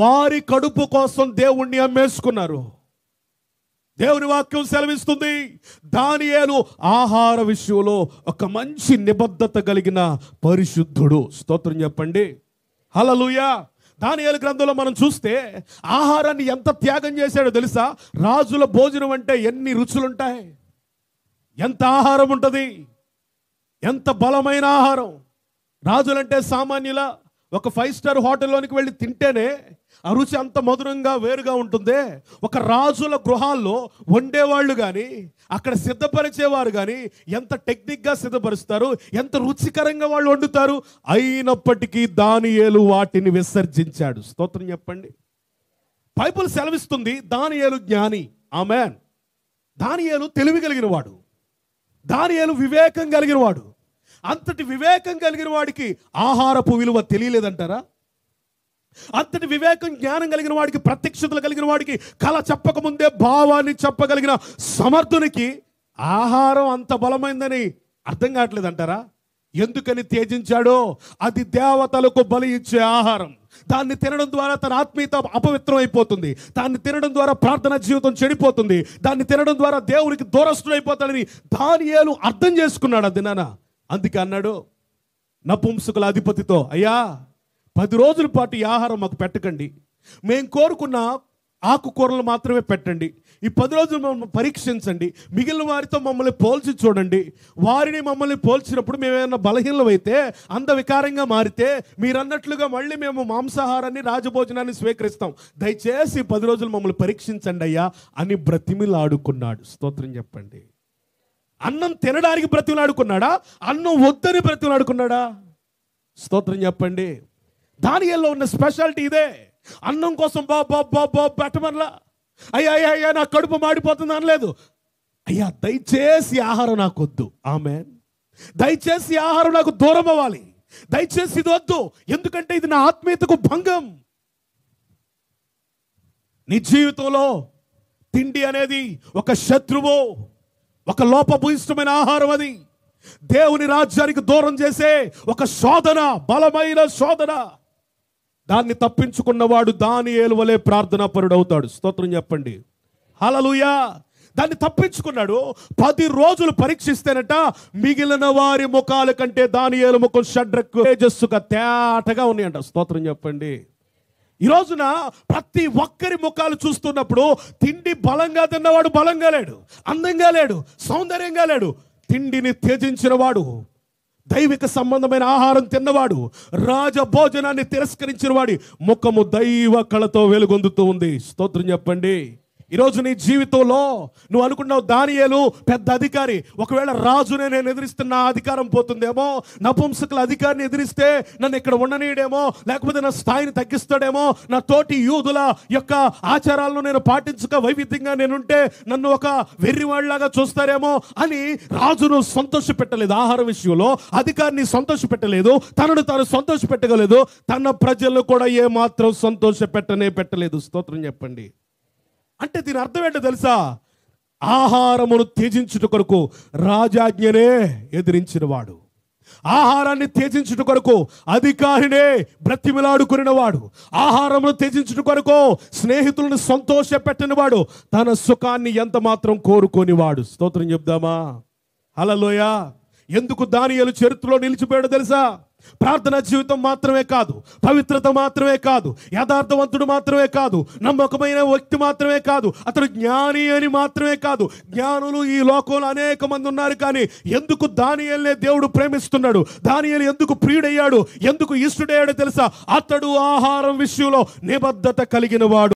వారి కడుపు కోసం దేవుణ్ణి అమ్మేసుకున్నారు దేవుని వాక్యం సెలవిస్తుంది ఏను ఆహార విషయంలో ఒక మంచి నిబద్ధత కలిగిన పరిశుద్ధుడు స్తోత్రం చెప్పండి దాని ఏలు గ్రంథంలో మనం చూస్తే ఆహారాన్ని ఎంత త్యాగం చేశాడో తెలుసా రాజుల భోజనం అంటే ఎన్ని రుచులుంటాయి ఎంత ఆహారం ఉంటుంది ఎంత బలమైన ఆహారం రాజులంటే సామాన్యుల ఒక ఫైవ్ స్టార్ హోటల్లోనికి వెళ్ళి తింటేనే ఆ రుచి అంత మధురంగా వేరుగా ఉంటుందే ఒక రాజుల గృహాల్లో వండేవాళ్ళు కానీ అక్కడ సిద్ధపరిచేవారు కానీ ఎంత టెక్నిక్గా సిద్ధపరుస్తారు ఎంత రుచికరంగా వాళ్ళు వండుతారు అయినప్పటికీ దానియేలు వాటిని విసర్జించాడు స్తోత్రం చెప్పండి బైబుల్ సెలవిస్తుంది దానియేలు జ్ఞాని ఆమెన్ దానియేలు తెలివి కలిగిన వాడు దానియేలు వివేకం కలిగిన వాడు అంతటి వివేకం కలిగిన వాడికి ఆహారపు విలువ తెలియలేదంటారా అంతటి వివేకం జ్ఞానం కలిగిన వాడికి ప్రత్యక్షతలు కలిగిన వాడికి కళ చెప్పకముందే భావాన్ని చెప్పగలిగిన సమర్థునికి ఆహారం అంత బలమైందని అర్థం కావట్లేదు అంటారా ఎందుకని త్యజించాడో అది దేవతలకు బలి ఇచ్చే ఆహారం దాన్ని తినడం ద్వారా తన ఆత్మీయత అపవిత్రం అయిపోతుంది దాన్ని తినడం ద్వారా ప్రార్థనా జీవితం చెడిపోతుంది దాన్ని తినడం ద్వారా దేవునికి దూరస్తుడైపోతాడని ఏలు అర్థం చేసుకున్నాడు ఆ దినాన అందుకే అన్నాడు నపుంసుకుల అధిపతితో అయ్యా పది రోజుల పాటు ఈ ఆహారం మాకు పెట్టకండి మేము కోరుకున్న ఆకుకూరలు మాత్రమే పెట్టండి ఈ పది రోజులు మమ్మల్ని పరీక్షించండి మిగిలిన వారితో మమ్మల్ని పోల్చి చూడండి వారిని మమ్మల్ని పోల్చినప్పుడు మేము మేమేమైనా బలహీనమైతే వికారంగా మారితే మీరన్నట్లుగా మళ్ళీ మేము మాంసాహారాన్ని రాజభోజనాన్ని స్వీకరిస్తాం దయచేసి పది రోజులు మమ్మల్ని పరీక్షించండి అయ్యా అని బ్రతిమిలాడుకున్నాడు స్తోత్రం చెప్పండి అన్నం తినడానికి బ్రతిమిలాడుకున్నాడా అన్నం వద్దని బ్రతిమిలాడుకున్నాడా స్తోత్రం చెప్పండి దానియల్లో ఉన్న స్పెషాలిటీ ఇదే అన్నం కోసం బా బా బా బా పెట్టమర్లా అయ్యా అయ్యా అయ్యా నా కడుపు మాడిపోతుంది అనలేదు అయ్యా దయచేసి ఆహారం నాకు వద్దు ఆమె దయచేసి ఆహారం నాకు దూరం అవ్వాలి దయచేసి ఇది వద్దు ఎందుకంటే ఇది నా ఆత్మీయతకు భంగం నీ జీవితంలో తిండి అనేది ఒక శత్రువు ఒక లోపభూయిష్టమైన ఆహారం అది దేవుని రాజ్యానికి దూరం చేసే ఒక శోధన బలమైన శోధన దాన్ని తప్పించుకున్నవాడు దాని ఏలువలే పరుడవుతాడు స్తోత్రం చెప్పండి హలలుయా దాన్ని తప్పించుకున్నాడు పది రోజులు పరీక్షిస్తేనట మిగిలిన వారి ముఖాల కంటే దాని ఏలు ముఖం షడ్రకు తేజస్సుగా తేటగా ఉన్నాయంట స్తోత్రం చెప్పండి ఈ రోజున ప్రతి ఒక్కరి ముఖాలు చూస్తున్నప్పుడు తిండి బలంగా తిన్నవాడు బలంగా లేడు అందంగా లేడు సౌందర్యంగా లేడు తిండిని త్యజించిన వాడు దైవిక సంబంధమైన ఆహారం తిన్నవాడు రాజభోజనాన్ని తిరస్కరించిన వాడి ముఖము దైవ కళతో వెలుగొందుతూ ఉంది స్తోత్రం చెప్పండి ఈరోజు నీ జీవితంలో నువ్వు అనుకున్నావు దానియేలు పెద్ద అధికారి ఒకవేళ రాజునే నేను నా అధికారం పోతుందేమో నపుంసకుల అధికారిని ఎదిరిస్తే నన్ను ఇక్కడ ఉండనీయడేమో లేకపోతే నా స్థాయిని తగ్గిస్తాడేమో నా తోటి యూదుల యొక్క ఆచారాలను నేను పాటించక వైవిధ్యంగా నేనుంటే నన్ను ఒక వెర్రివాళ్ళలాగా చూస్తారేమో అని రాజును సంతోష పెట్టలేదు ఆహార విషయంలో అధికారిని సంతోష పెట్టలేదు తనను తాను సంతోష పెట్టగలేదు తన ప్రజలు కూడా ఏమాత్రం సంతోష పెట్టనే పెట్టలేదు స్తోత్రం చెప్పండి అంటే దీని అర్థం ఏంటో తెలుసా ఆహారమును త్యజించుట కొరకు రాజాజ్ఞనే ఎదిరించినవాడు ఆహారాన్ని త్యజించుట కొరకు అధికారినే వాడు ఆహారమును త్యజించుట కొరకు స్నేహితులను సంతోష పెట్టినవాడు తన సుఖాన్ని ఎంత మాత్రం వాడు స్తోత్రం చెప్దామా హలలోయ ఎందుకు దానియలు చరిత్రలో నిలిచిపోయాడు తెలుసా ప్రార్థన జీవితం మాత్రమే కాదు పవిత్రత మాత్రమే కాదు యథార్థవంతుడు మాత్రమే కాదు నమ్మకమైన వ్యక్తి మాత్రమే కాదు అతడు జ్ఞాని అని మాత్రమే కాదు జ్ఞానులు ఈ లోకంలో అనేక మంది ఉన్నారు కానీ ఎందుకు దానియల్నే దేవుడు ప్రేమిస్తున్నాడు దానియలు ఎందుకు ప్రియుడయ్యాడు ఎందుకు ఇష్టడయ్యాడో తెలుసా అతడు ఆహారం విషయంలో నిబద్ధత కలిగిన వాడు